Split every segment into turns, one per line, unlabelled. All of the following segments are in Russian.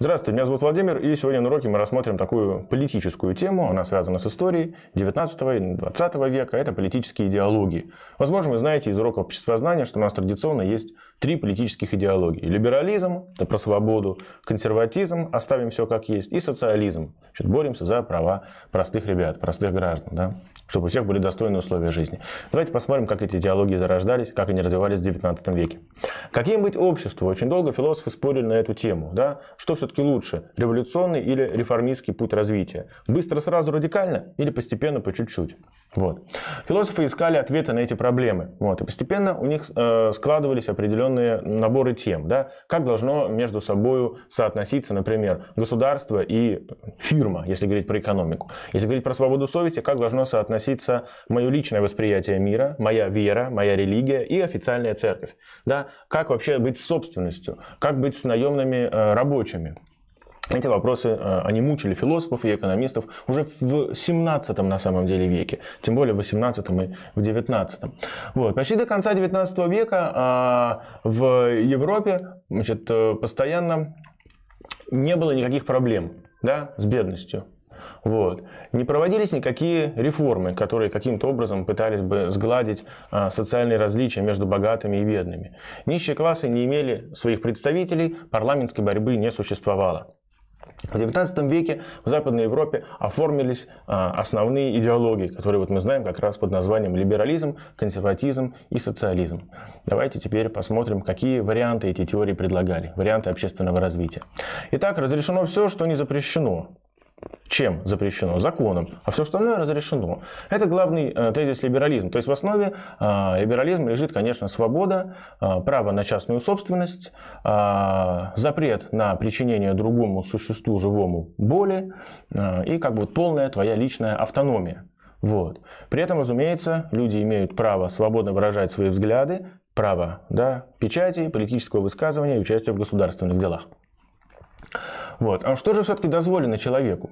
Здравствуйте, меня зовут Владимир, и сегодня на уроке мы рассмотрим такую политическую тему, она связана с историей 19 и 20 века, это политические идеологии. Возможно, вы знаете из уроков обществознания, что у нас традиционно есть три политических идеологии. Либерализм, это про свободу, консерватизм, оставим все как есть, и социализм, значит, боремся за права простых ребят, простых граждан, да? чтобы у всех были достойные условия жизни. Давайте посмотрим, как эти идеологии зарождались, как они развивались в 19 веке. Каким быть обществу? Очень долго философы спорили на эту тему, да? что все все-таки лучше? Революционный или реформистский путь развития? Быстро, сразу, радикально или постепенно, по чуть-чуть? Вот. Философы искали ответы на эти проблемы. Вот. И постепенно у них э, складывались определенные наборы тем. Да? Как должно между собой соотноситься, например, государство и фирма, если говорить про экономику. Если говорить про свободу совести, как должно соотноситься мое личное восприятие мира, моя вера, моя религия и официальная церковь. Да? Как вообще быть с собственностью, как быть с наемными э, рабочими. Эти вопросы, э, они мучили философов и экономистов уже в 17 на самом деле веке, тем более в 18 и в 19. Вот. Почти до конца 19 века а, в Европе значит, э, постоянно не было никаких проблем да, с бедностью. Вот. Не проводились никакие реформы, которые каким-то образом пытались бы сгладить а, социальные различия между богатыми и бедными. Нищие классы не имели своих представителей, парламентской борьбы не существовало. В XIX веке в Западной Европе оформились а, основные идеологии, которые вот мы знаем как раз под названием либерализм, консерватизм и социализм. Давайте теперь посмотрим, какие варианты эти теории предлагали, варианты общественного развития. Итак, разрешено все, что не запрещено. Чем запрещено? Законом. А все остальное разрешено. Это главный э, тезис либерализма. То есть в основе э, либерализма лежит, конечно, свобода, э, право на частную собственность, э, запрет на причинение другому существу живому боли и как бы полная твоя личная автономия. Вот. При этом, разумеется, люди имеют право свободно выражать свои взгляды, право да, печати, политического высказывания и участия в государственных делах. Вот. А что же все-таки дозволено человеку?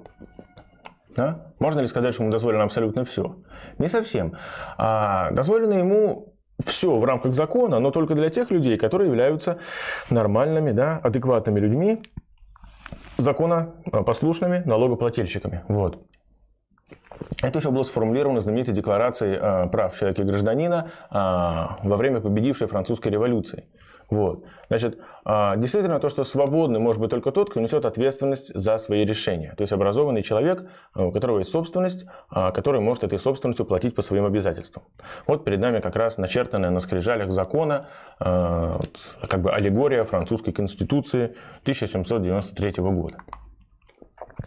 Да? Можно ли сказать, что ему дозволено абсолютно все? Не совсем. А дозволено ему все в рамках закона, но только для тех людей, которые являются нормальными, да, адекватными людьми, закона а, послушными, налогоплательщиками. Вот. Это еще было сформулировано знаменитой декларацией а, прав человека и гражданина а, во время победившей французской революции. Вот. Значит, а, действительно, то, что свободный может быть только тот, кто несет ответственность за свои решения. То есть образованный человек, а, у которого есть собственность, а, который может этой собственностью платить по своим обязательствам. Вот перед нами как раз начертанная на скрижалях закона как бы аллегория французской конституции 1793 года.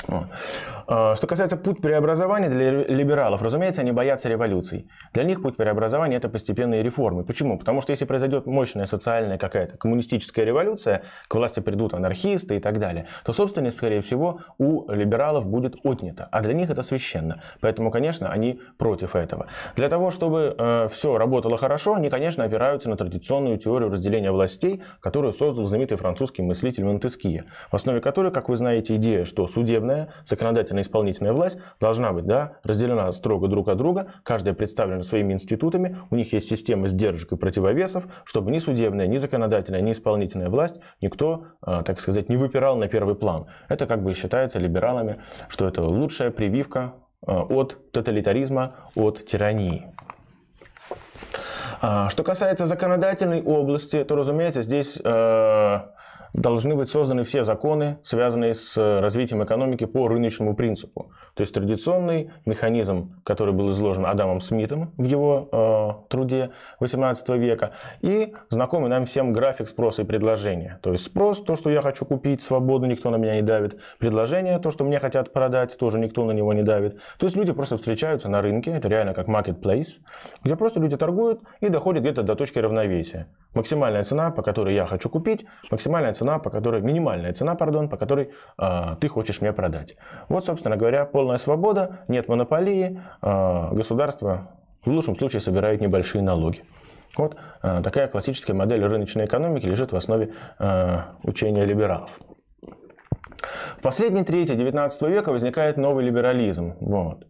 А, что касается путь преобразования для либералов, разумеется, они боятся революций. Для них путь преобразования – это постепенные реформы. Почему? Потому что если произойдет мощная социальная какая-то коммунистическая революция, к власти придут анархисты и так далее, то собственность, скорее всего, у либералов будет отнята. А для них это священно. Поэтому, конечно, они против этого. Для того, чтобы э, все работало хорошо, они, конечно, опираются на традиционную теорию разделения властей, которую создал знаменитый французский мыслитель Монтескье, в основе которой, как вы знаете, идея, что судебная судебная, законодательная, исполнительная власть должна быть да, разделена строго друг от друга, каждая представлена своими институтами, у них есть система сдержек и противовесов, чтобы ни судебная, ни законодательная, ни исполнительная власть никто, а, так сказать, не выпирал на первый план. Это как бы считается либералами, что это лучшая прививка а, от тоталитаризма, от тирании. А, что касается законодательной области, то, разумеется, здесь должны быть созданы все законы, связанные с э, развитием экономики по рыночному принципу. То есть традиционный механизм, который был изложен Адамом Смитом в его э, труде 18 века, и знакомый нам всем график спроса и предложения. То есть спрос – то, что я хочу купить свободно, никто на меня не давит. Предложение – то, что мне хотят продать, тоже никто на него не давит. То есть люди просто встречаются на рынке, это реально как marketplace, где просто люди торгуют и доходят где-то до точки равновесия. Максимальная цена, по которой я хочу купить, максимальная цена цена, по которой, минимальная цена, пардон, по которой э, ты хочешь мне продать. Вот, собственно говоря, полная свобода, нет монополии, э, государство в лучшем случае собирает небольшие налоги. Вот э, такая классическая модель рыночной экономики лежит в основе э, учения либералов. В последней трети XIX века возникает новый либерализм. Вот.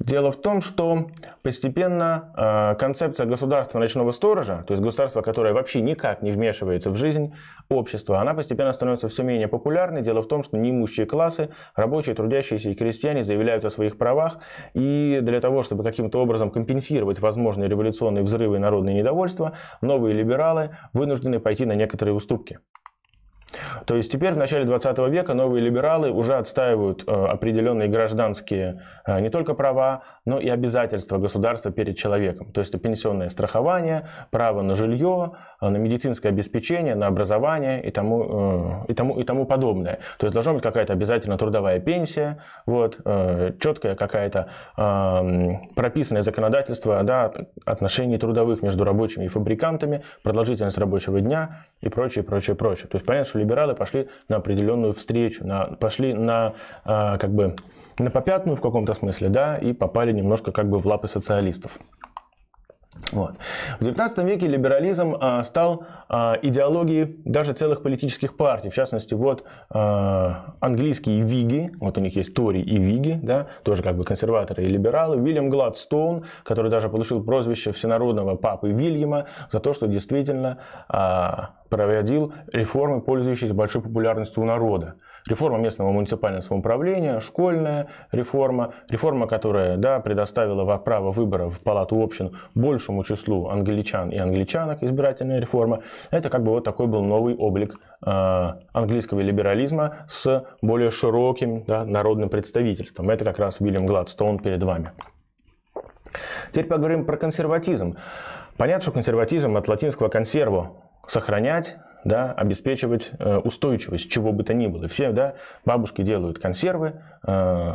Дело в том, что постепенно э, концепция государства ночного сторожа, то есть государство, которое вообще никак не вмешивается в жизнь общества, она постепенно становится все менее популярной. Дело в том, что неимущие классы, рабочие, трудящиеся и крестьяне заявляют о своих правах, и для того, чтобы каким-то образом компенсировать возможные революционные взрывы и народные недовольства, новые либералы вынуждены пойти на некоторые уступки. То есть теперь в начале 20 века новые либералы уже отстаивают э, определенные гражданские э, не только права, но и обязательства государства перед человеком. То есть это пенсионное страхование, право на жилье, э, на медицинское обеспечение, на образование и тому, и тому, и тому подобное. То есть должна быть какая-то обязательно трудовая пенсия, вот, четкое какая-то прописанное законодательство да, отношений трудовых между рабочими и фабрикантами, продолжительность рабочего дня и прочее, прочее, прочее. То есть понятно, что либералы пошли на определенную встречу, на, пошли на, э, как бы, на попятную в каком-то смысле, да, и попали немножко как бы в лапы социалистов. Вот. В XIX веке либерализм а, стал а, идеологией даже целых политических партий. В частности, вот а, английские виги, вот у них есть тори и виги, да, тоже как бы консерваторы и либералы. Уильям Гладстоун, который даже получил прозвище всенародного папы Вильяма за то, что действительно а, проводил реформы, пользующиеся большой популярностью у народа реформа местного муниципального самоуправления, школьная реформа, реформа, которая да, предоставила право выбора в палату общин большему числу англичан и англичанок, избирательная реформа. Это как бы вот такой был новый облик а, английского либерализма с более широким да, народным представительством. Это как раз Уильям Гладстоун перед вами. Теперь поговорим про консерватизм. Понятно, что консерватизм от латинского консерву сохранять, да, обеспечивать э, устойчивость чего бы то ни было. Все да, бабушки делают консервы, э,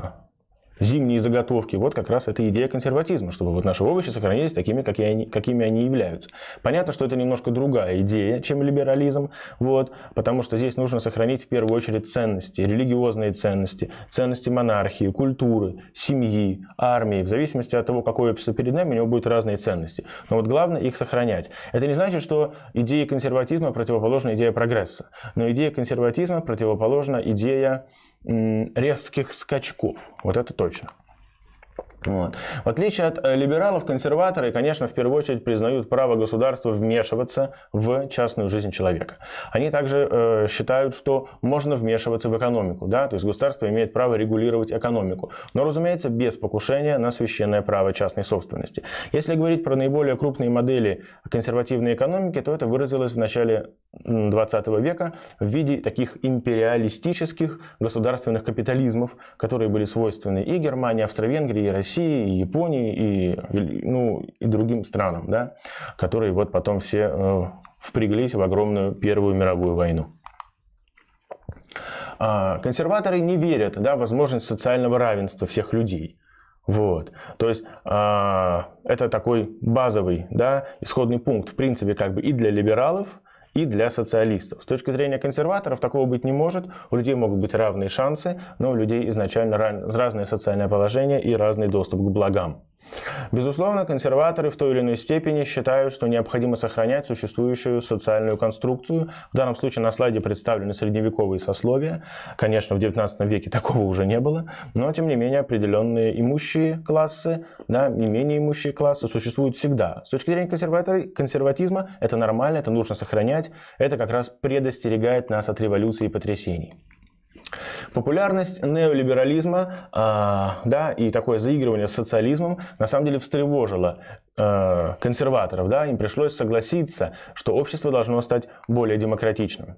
зимние заготовки. Вот как раз эта идея консерватизма, чтобы вот наши овощи сохранились такими, какие они, какими они являются. Понятно, что это немножко другая идея, чем либерализм, вот, потому что здесь нужно сохранить в первую очередь ценности, религиозные ценности, ценности монархии, культуры, семьи, армии. В зависимости от того, какое общество перед нами, у него будут разные ценности. Но вот главное их сохранять. Это не значит, что идея консерватизма противоположна идее прогресса. Но идея консерватизма противоположна идея резких скачков. Вот это точно. Вот. В отличие от э, либералов, консерваторы, конечно, в первую очередь признают право государства вмешиваться в частную жизнь человека. Они также э, считают, что можно вмешиваться в экономику, да, то есть государство имеет право регулировать экономику, но, разумеется, без покушения на священное право частной собственности. Если говорить про наиболее крупные модели консервативной экономики, то это выразилось в начале 20 века в виде таких империалистических государственных капитализмов, которые были свойственны и Германии, Австро-Венгрии, и России России, и Японии, и, ну, и другим странам, да, которые вот потом все э, впряглись в огромную Первую мировую войну. А консерваторы не верят да, в возможность социального равенства всех людей. Вот. То есть а, это такой базовый да, исходный пункт, в принципе, как бы и для либералов – и для социалистов. С точки зрения консерваторов такого быть не может. У людей могут быть равные шансы, но у людей изначально разное социальное положение и разный доступ к благам. Безусловно, консерваторы в той или иной степени считают, что необходимо сохранять существующую социальную конструкцию. В данном случае на слайде представлены средневековые сословия. Конечно, в 19 веке такого уже не было, но тем не менее определенные имущие классы, да, и менее имущие классы существуют всегда. С точки зрения консерваторы консерватизма это нормально, это нужно сохранять. Это как раз предостерегает нас от революции и потрясений. Популярность неолиберализма э, да, и такое заигрывание с социализмом на самом деле встревожило э, консерваторов. Да? Им пришлось согласиться, что общество должно стать более демократичным.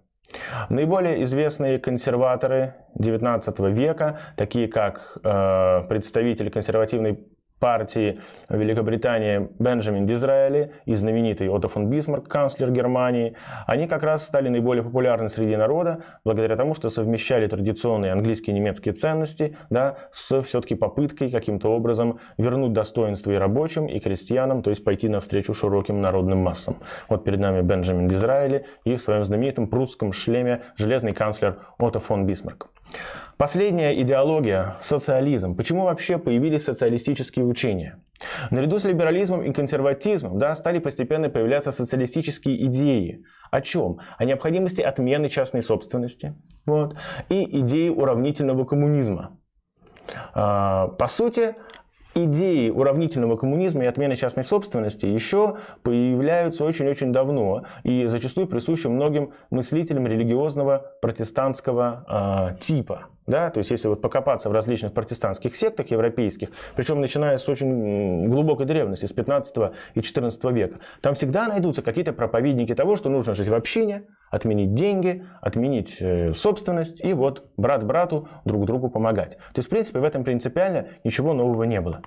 Наиболее известные консерваторы XIX века, такие как э, а, представители консервативной партии Великобритании Бенджамин Дизраэли и знаменитый Отто фон Бисмарк, канцлер Германии, они как раз стали наиболее популярны среди народа благодаря тому, что совмещали традиционные английские и немецкие ценности да, с все-таки попыткой каким-то образом вернуть достоинство и рабочим, и крестьянам, то есть пойти навстречу широким народным массам. Вот перед нами Бенджамин Дизраэли и в своем знаменитом прусском шлеме железный канцлер Отто фон Бисмарк. Последняя идеология – социализм. Почему вообще появились социалистические учения? Наряду с либерализмом и консерватизмом да, стали постепенно появляться социалистические идеи. О чем? О необходимости отмены частной собственности вот, и идеи уравнительного коммунизма. А, по сути, идеи уравнительного коммунизма и отмены частной собственности еще появляются очень-очень давно и зачастую присущи многим мыслителям религиозного протестантского а, типа. Да, то есть если вот покопаться в различных протестантских сектах европейских, причем начиная с очень глубокой древности, с 15 и 14 века, там всегда найдутся какие-то проповедники того, что нужно жить в общине, отменить деньги, отменить э, собственность и вот брат брату друг другу помогать. То есть в принципе в этом принципиально ничего нового не было.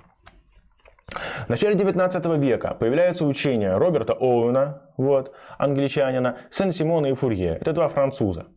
В начале 19 века появляются учения Роберта Оуэна, вот, англичанина, Сен-Симона и Фурье. Это два француза.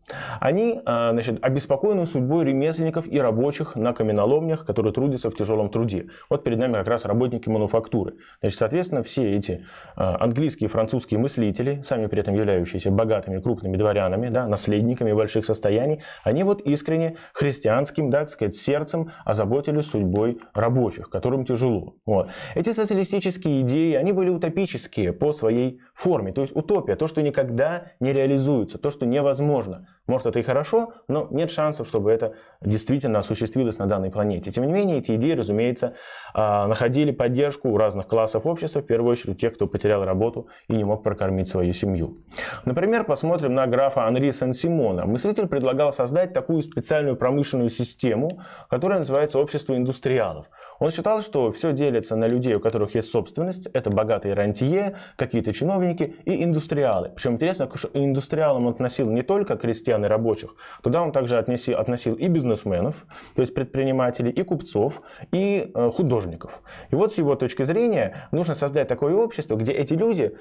Они э, значит, обеспокоены судьбой ремесленников и рабочих на каменоломнях, которые трудятся в тяжелом труде. Вот перед нами как раз работники мануфактуры. Значит, соответственно, все эти э, английские и французские мыслители, сами при этом являющиеся богатыми крупными дворянами, да, наследниками больших состояний, они вот искренне христианским, да, так сказать, сердцем озаботились судьбой рабочих, которым тяжело. Вот. Эти социалистические идеи, они были утопические по своей форме. То есть утопия, то, что никогда не реализуется, то, что невозможно. Может, это и хорошо, но нет шансов, чтобы это действительно осуществилось на данной планете. Тем не менее, эти идеи, разумеется, а, находили поддержку у разных классов общества, в первую очередь тех, кто потерял работу и не мог прокормить свою семью. Например, посмотрим на графа Анри Сен-Симона. Мыслитель предлагал создать такую специальную промышленную систему, которая называется «Общество индустриалов». Он считал, что все делится на людей, у которых есть собственность, это богатые рантье, какие-то чиновники и индустриалы. Причем интересно, что индустриалам он относил не только крестьян, крестьян и рабочих, туда он также отнеси, относил и бизнесменов, то есть предпринимателей, и купцов, и э, художников. И вот с его точки зрения нужно создать такое общество, где эти люди,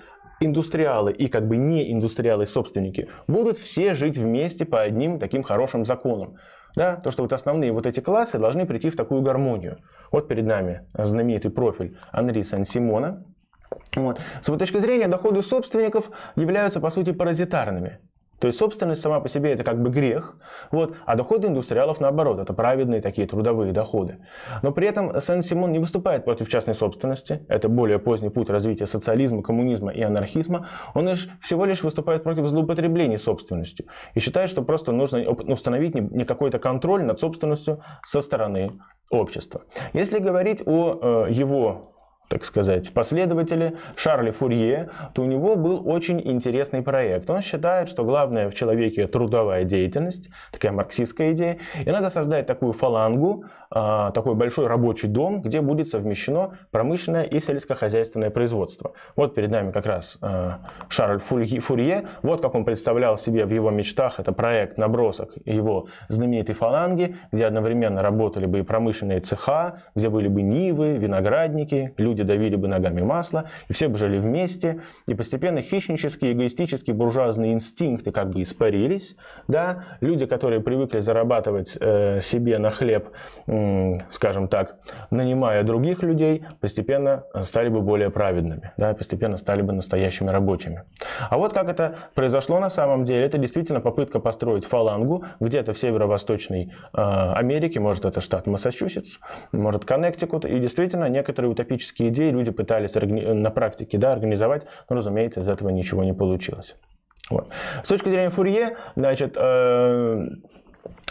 индустриалы и как бы не индустриалы собственники, будут все жить вместе по одним таким хорошим законам. Да, то, что вот основные вот эти классы должны прийти в такую гармонию. Вот перед нами знаменитый профиль Анри Сан-Симона, вот. С его точки зрения, доходы собственников являются, по сути, паразитарными. То есть собственность сама по себе это как бы грех, вот, а доходы индустриалов наоборот, это праведные такие трудовые доходы. Но при этом Сен-Симон не выступает против частной собственности, это более поздний путь развития социализма, коммунизма и анархизма, он лишь, всего лишь выступает против злоупотреблений собственностью и считает, что просто нужно ну, установить не какой-то контроль над собственностью со стороны общества. Если говорить о э, его так сказать, последователи Шарля Фурье, то у него был очень интересный проект. Он считает, что главное в человеке трудовая деятельность, такая марксистская идея, и надо создать такую фалангу, а, такой большой рабочий дом, где будет совмещено промышленное и сельскохозяйственное производство. Вот перед нами как раз а, Шарль Фурье, вот как он представлял себе в его мечтах, это проект, набросок его знаменитой фаланги, где одновременно работали бы и промышленные цеха, где были бы нивы, виноградники, люди давили бы ногами масло, и все бы жили вместе, и постепенно хищнические, эгоистические, буржуазные инстинкты как бы испарились, да, люди, которые привыкли зарабатывать э, себе на хлеб э, скажем так, нанимая других людей, постепенно э, стали бы более праведными, да, постепенно стали бы настоящими рабочими. А вот как это произошло на самом деле, это действительно попытка построить фалангу где-то в северо-восточной э, Америке, может это штат Массачусетс, может Коннектикут, и действительно некоторые утопические идеи люди пытались э, на практике да, организовать, но, разумеется, из этого ничего не получилось. Вот. С точки зрения Фурье, значит, э,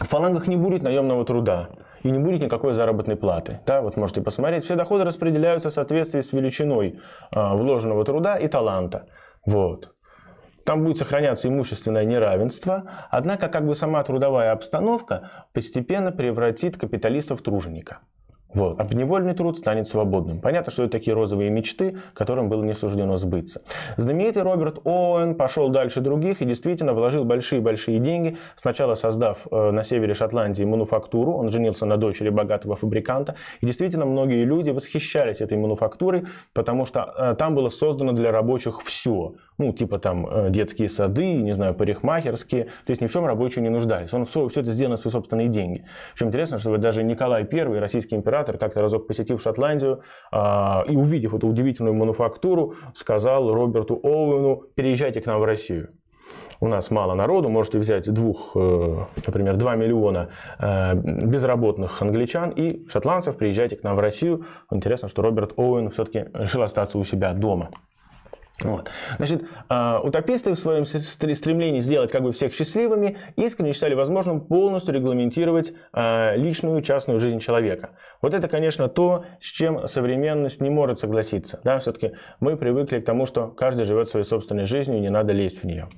в фалангах не будет наемного труда и не будет никакой заработной платы. Да, вот можете посмотреть, все доходы распределяются в соответствии с величиной э, вложенного труда и таланта. Вот. Там будет сохраняться имущественное неравенство, однако как бы сама трудовая обстановка постепенно превратит капиталистов в труженика. Вот. Обневольный а труд станет свободным. Понятно, что это такие розовые мечты, которым было не суждено сбыться. Знаменитый Роберт Оуэн пошел дальше других и действительно вложил большие-большие деньги, сначала создав э, на севере Шотландии мануфактуру, он женился на дочери богатого фабриканта, и действительно многие люди восхищались этой мануфактурой, потому что э, там было создано для рабочих все. Ну, типа там э, детские сады, не знаю, парикмахерские, то есть ни в чем рабочие не нуждались. Он все, все это сделал на свои собственные деньги. В чем интересно, что даже Николай I, российский император, император, как-то разок посетив Шотландию э, и увидев эту удивительную мануфактуру, сказал Роберту Оуэну, переезжайте к нам в Россию у нас мало народу, можете взять двух, э, например, 2 миллиона э, безработных англичан и шотландцев, приезжайте к нам в Россию. Интересно, что Роберт Оуэн все-таки решил остаться у себя дома. Вот. Значит, э, утописты в своем стремлении сделать как бы всех счастливыми искренне считали возможным полностью регламентировать э, личную частную жизнь человека. Вот это, конечно, то, с чем современность не может согласиться. Да? Все-таки мы привыкли к тому, что каждый живет своей собственной жизнью и не надо лезть в нее.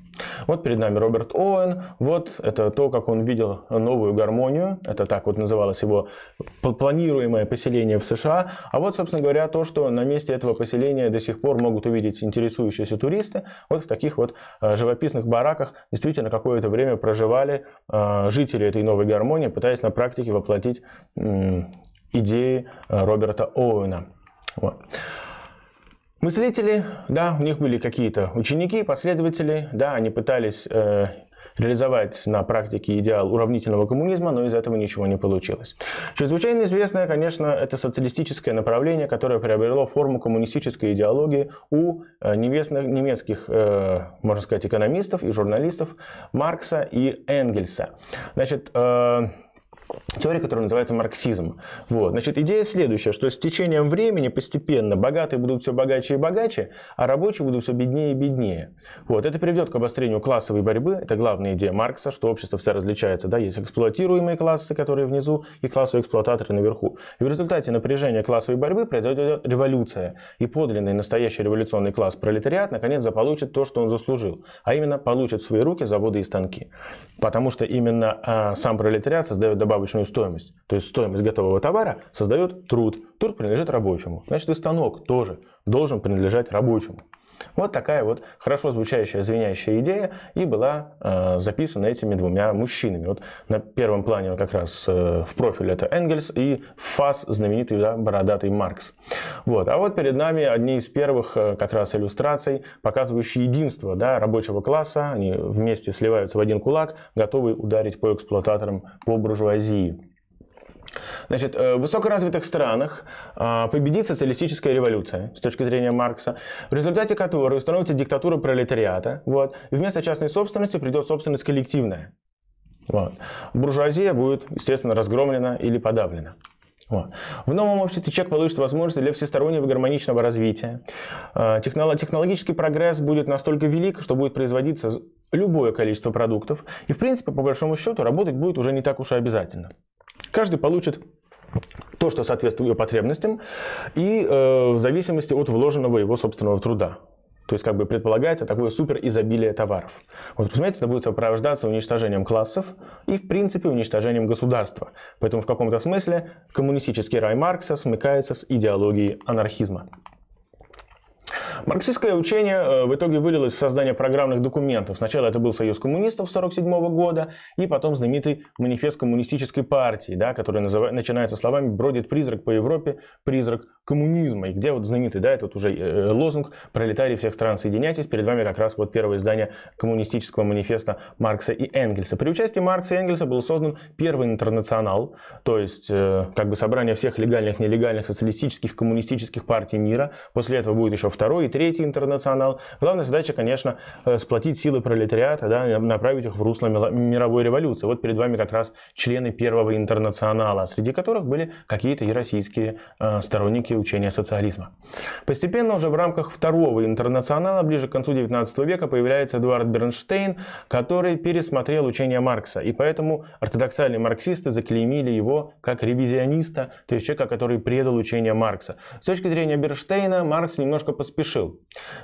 Вот перед нами Роберт Оуэн, вот это то, как он видел новую гармонию, это так вот называлось его планируемое поселение в США, а вот, собственно говоря, то, что на месте этого поселения до сих пор могут увидеть интересные интересующиеся туристы вот в таких вот э, живописных бараках действительно какое-то время проживали э, жители этой новой гармонии, пытаясь на практике воплотить идеи э, Роберта Оуэна. Вот. Мыслители, да, у них были какие-то ученики, последователи, да, они пытались реализовать на практике идеал уравнительного коммунизма, но из этого ничего не получилось. Чрезвычайно известное, конечно, это социалистическое направление, которое приобрело форму коммунистической идеологии у э, невестных, немецких, э, можно сказать, экономистов и журналистов Маркса и Энгельса. Значит, э, теория, которая называется марксизм. Вот. Значит, идея следующая, что с течением времени постепенно богатые будут все богаче и богаче, а рабочие будут все беднее и беднее. Вот. Это приведет к обострению классовой борьбы, это главная идея Маркса, что общество все различается. Да? Есть эксплуатируемые классы, которые внизу, и классы эксплуататоры наверху. И в результате напряжения классовой борьбы произойдет революция, и подлинный настоящий революционный класс пролетариат наконец заполучит то, что он заслужил, а именно получит в свои руки заводы и станки. Потому что именно а, сам пролетариат создает добавленную добавочную стоимость. То есть стоимость готового товара создает труд. Труд принадлежит рабочему. Значит и станок тоже должен принадлежать рабочему. Вот такая вот хорошо звучащая, звенящая идея и была э, записана этими двумя мужчинами. Вот на первом плане как раз э, в профиле это Энгельс и Фас, знаменитый да, бородатый Маркс. Вот. А вот перед нами одни из первых э, как раз иллюстраций, показывающие единство да, рабочего класса. Они вместе сливаются в один кулак, готовы ударить по эксплуататорам, по буржуазии. Значит, э, в высокоразвитых странах а, победит социалистическая революция с точки зрения Маркса, в результате которой установится диктатура пролетариата. Вот. И вместо частной собственности придет собственность коллективная. Вот. Буржуазия будет, естественно, разгромлена или подавлена. Вот. В новом обществе человек получит возможность для всестороннего гармоничного развития. А, технологический прогресс будет настолько велик, что будет производиться любое количество продуктов. И, в принципе, по большому счету, работать будет уже не так уж и обязательно. Каждый получит то, что соответствует его потребностям, и э, в зависимости от вложенного его собственного труда. То есть, как бы предполагается такое супер изобилие товаров. Вот, разумеется, это будет сопровождаться уничтожением классов и, в принципе, уничтожением государства. Поэтому в каком-то смысле коммунистический рай Маркса смыкается с идеологией анархизма. Марксистское учение э, в итоге вылилось в создание программных документов. Сначала это был Союз коммунистов 1947 года, и потом знаменитый манифест коммунистической партии, да, который называет, начинается словами «бродит призрак по Европе, призрак коммунизма. И где вот знаменитый, да, этот уже э, э, лозунг «Пролетарии всех стран, соединяйтесь». Перед вами как раз вот первое издание коммунистического манифеста Маркса и Энгельса. При участии Маркса и Энгельса был создан первый интернационал, то есть э, как бы собрание всех легальных, нелегальных социалистических, коммунистических партий мира. После этого будет еще второй и третий интернационал. Главная задача, конечно, сплотить силы пролетариата, да, направить их в русло мировой революции. Вот перед вами как раз члены первого интернационала, среди которых были какие-то и российские сторонники развития учения социализма. Постепенно уже в рамках второго интернационала ближе к концу XIX века появляется Эдуард Бернштейн, который пересмотрел учение Маркса, и поэтому ортодоксальные марксисты заклеймили его как ревизиониста, то есть человека, который предал учение Маркса. С точки зрения Бернштейна, Маркс немножко поспешил.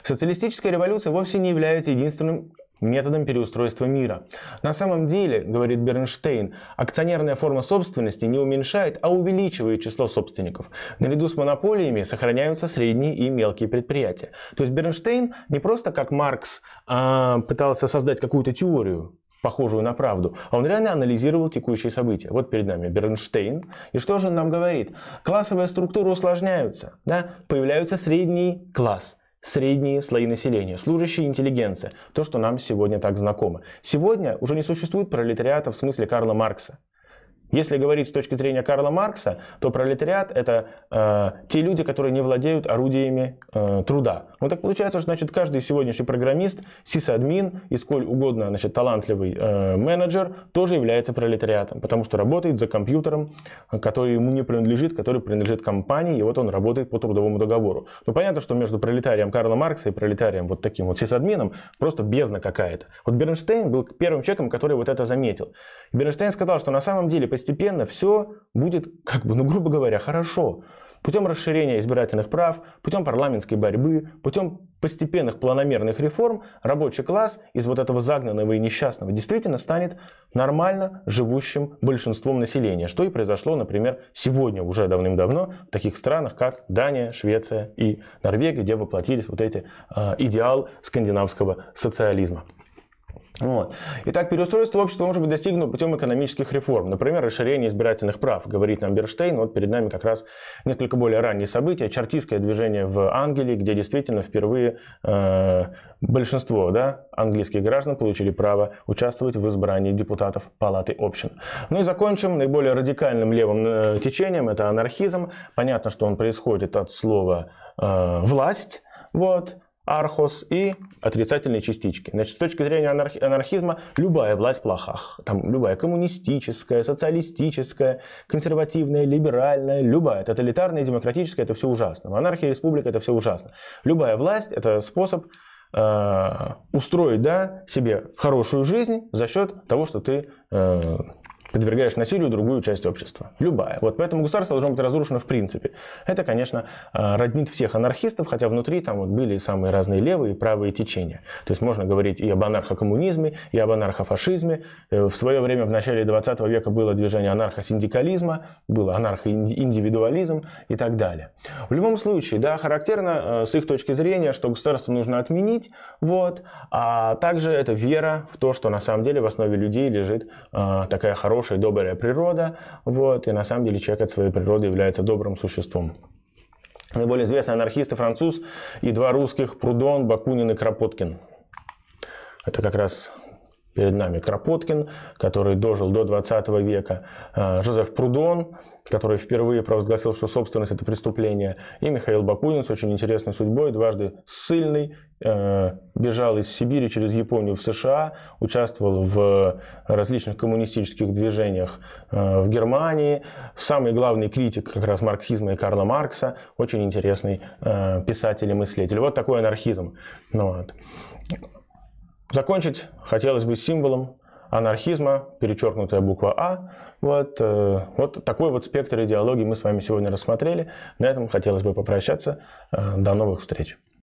Социалистическая революция вовсе не является единственным методом переустройства мира. На самом деле, говорит Бернштейн, акционерная форма собственности не уменьшает, а увеличивает число собственников. Наряду с монополиями сохраняются средние и мелкие предприятия. То есть Бернштейн не просто как Маркс а, пытался создать какую-то теорию, похожую на правду, а он реально анализировал текущие события. Вот перед нами Бернштейн. И что же он нам говорит? Классовая структура усложняется, да? появляются средний класс – средние слои населения, служащие интеллигенция, то, что нам сегодня так знакомо. Сегодня уже не существует пролетариата в смысле Карла Маркса. Если говорить с точки зрения Карла Маркса, то пролетариат это э, те люди, которые не владеют орудиями э, труда. Ну так получается, что значит каждый сегодняшний программист, сисадмин и сколь угодно значит, талантливый э, менеджер тоже является пролетариатом, потому что работает за компьютером, который ему не принадлежит, который принадлежит компании, и вот он работает по трудовому договору. Ну понятно, что между пролетарием Карла Маркса и пролетарием вот таким вот сисадмином просто бездна какая-то. Вот Бернштейн был первым человеком, который вот это заметил. Бернштейн сказал, что на самом деле по постепенно все будет, как бы, ну, грубо говоря, хорошо. Путем расширения избирательных прав, путем парламентской борьбы, путем постепенных планомерных реформ рабочий класс из вот этого загнанного и несчастного действительно станет нормально живущим большинством населения, что и произошло, например, сегодня уже давным-давно в таких странах, как Дания, Швеция и Норвегия, где воплотились вот эти э, идеал скандинавского социализма. Вот. Итак, переустройство общества может быть достигнуто путем экономических реформ, например, расширение избирательных прав, говорит нам Берштейн. Вот перед нами как раз несколько более ранние события. Чартистское движение в Англии, где действительно впервые э, большинство да, английских граждан получили право участвовать в избрании депутатов Палаты общин. Ну и закончим наиболее радикальным левым э, течением, это анархизм. Понятно, что он происходит от слова э, «власть». Вот архос и отрицательные частички. Значит, с точки зрения анархи- анархизма, любая власть плоха. Там любая коммунистическая, социалистическая, консервативная, либеральная, любая, тоталитарная, демократическая, это все ужасно. Монархия, республика, это все ужасно. Любая власть – это способ э, устроить да, себе хорошую жизнь за счет того, что ты э, подвергаешь насилию другую часть общества. Любая. Вот поэтому государство должно быть разрушено в принципе. Это, конечно, э, роднит всех анархистов, хотя внутри там вот были самые разные левые и правые течения. То есть можно говорить и об анархокоммунизме, и об анархофашизме. Э, в свое время, в начале 20 века, было движение анархосиндикализма, было анархоиндивидуализм и так далее. В любом случае, да, характерно э, с их точки зрения, что государство нужно отменить, вот, а также это вера в то, что на самом деле в основе людей лежит такая хорошая хорошая, добрая природа, вот, и на самом деле человек от своей природы является добрым существом. Наиболее известные анархисты француз и два русских Прудон, Бакунин и Кропоткин. Это как раз Перед нами Кропоткин, который дожил до 20 века, а, Жозеф Прудон, который впервые провозгласил, что собственность – это преступление, и Михаил Бакунин с очень интересной судьбой, дважды ссыльный, э, бежал из Сибири через Японию в США, участвовал в различных коммунистических движениях э, в Германии, самый главный критик как раз марксизма и Карла Маркса, очень интересный э, писатель и мыслитель. Вот такой анархизм. Ну, вот. Закончить хотелось бы символом анархизма, перечеркнутая буква А. Вот, э, вот такой вот спектр идеологии мы с вами сегодня рассмотрели. На этом хотелось бы попрощаться. Э, до новых встреч.